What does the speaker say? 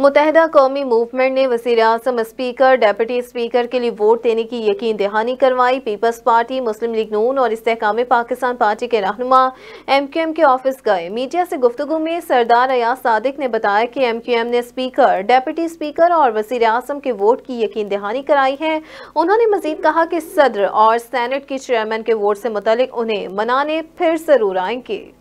मुतहदा कौमी मूवमेंट ने वजी अजम स्पीकर डेप्टी स्पीकर के लिए वोट देने की यकीन दहानी करवाई Peoples Party Muslim League Noon और इसकाम पाकिस्तान पार्टी के रहनुमा एम क्यू एम के ऑफिस गए मीडिया से गुफ्तु में सरदार अयाज सादिक ने बताया कि एम क्यू एम ने स्पीकर डेप्टी स्पीकर और वजी अजम के वोट की यकीन दहानी कराई है उन्होंने मजीद कहा कि सदर और सैनट के चेयरमैन के वोट से मुतल उन्हें मनाने फिर जरूर आएंगे